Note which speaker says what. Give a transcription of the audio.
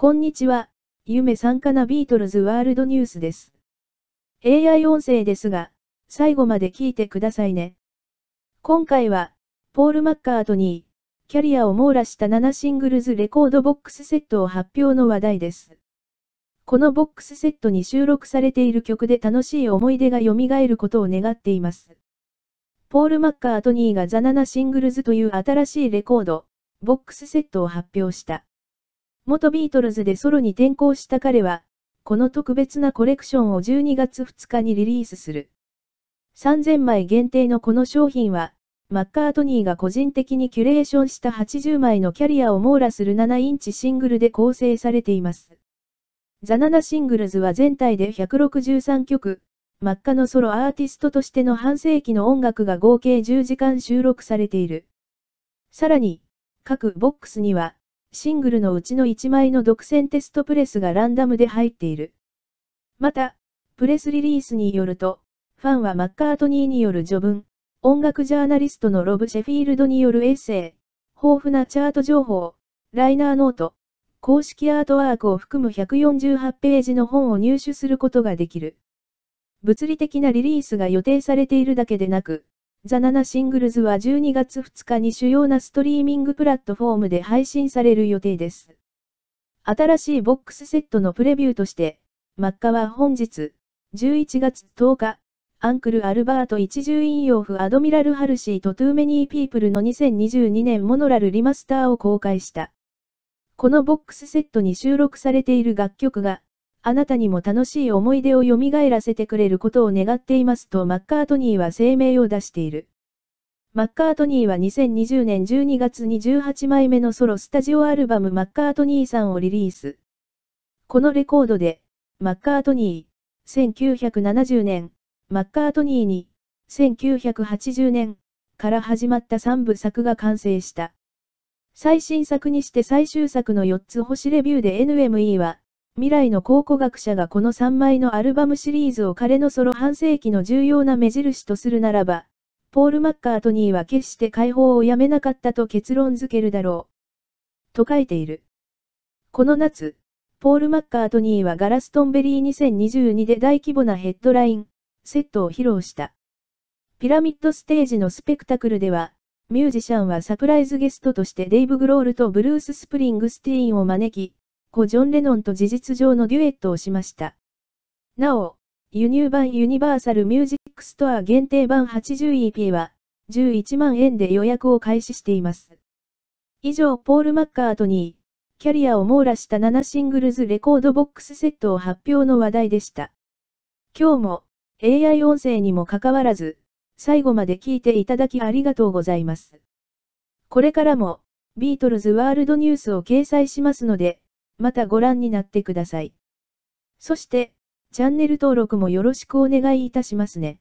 Speaker 1: こんにちは、夢参加なビートルズワールドニュースです。AI 音声ですが、最後まで聞いてくださいね。今回は、ポール・マッカートニー、キャリアを網羅した7シングルズレコードボックスセットを発表の話題です。このボックスセットに収録されている曲で楽しい思い出が蘇ることを願っています。ポール・マッカートニーがザ・7シングルズという新しいレコード、ボックスセットを発表した。元ビートルズでソロに転向した彼は、この特別なコレクションを12月2日にリリースする。3000枚限定のこの商品は、マッカートニーが個人的にキュレーションした80枚のキャリアを網羅する7インチシングルで構成されています。ザナナシングルズは全体で163曲、マッカのソロアーティストとしての半世紀の音楽が合計10時間収録されている。さらに、各ボックスには、シングルのうちの1枚の独占テストプレスがランダムで入っている。また、プレスリリースによると、ファンはマッカートニーによる序文、音楽ジャーナリストのロブ・シェフィールドによるエッセイ、豊富なチャート情報、ライナーノート、公式アートワークを含む148ページの本を入手することができる。物理的なリリースが予定されているだけでなく、ザナナシングルズは12月2日に主要なストリーミングプラットフォームで配信される予定です。新しいボックスセットのプレビューとして、マッカは本日、11月10日、アンクル・アルバート一重引用フ・アドミラル・ハルシーとトゥーメニー・ピープルの2022年モノラルリマスターを公開した。このボックスセットに収録されている楽曲が、あなたにも楽しい思い出を蘇らせてくれることを願っていますとマッカートニーは声明を出している。マッカートニーは2020年12月に18枚目のソロスタジオアルバムマッカートニーさんをリリース。このレコードで、マッカートニー、1970年、マッカートニーに、1980年、から始まった3部作が完成した。最新作にして最終作の4つ星レビューで NME は、未来の考古学者がこの3枚のアルバムシリーズを彼のソロ半世紀の重要な目印とするならば、ポール・マッカートニーは決して解放をやめなかったと結論づけるだろう。と書いている。この夏、ポール・マッカートニーはガラストンベリー2022で大規模なヘッドライン、セットを披露した。ピラミッドステージのスペクタクルでは、ミュージシャンはサプライズゲストとしてデイブ・グロールとブルース・スプリングスティーンを招き、故ジョン・レノンと事実上のデュエットをしました。なお、輸入版ユニバーサル・ミュージック・ストア限定版 80EP は、11万円で予約を開始しています。以上、ポール・マッカートニー、キャリアを網羅した7シングルズレコードボックスセットを発表の話題でした。今日も、AI 音声にもかかわらず、最後まで聞いていただきありがとうございます。これからも、ビートルズワールドニュースを掲載しますので、またご覧になってください。そして、チャンネル登録もよろしくお願いいたしますね。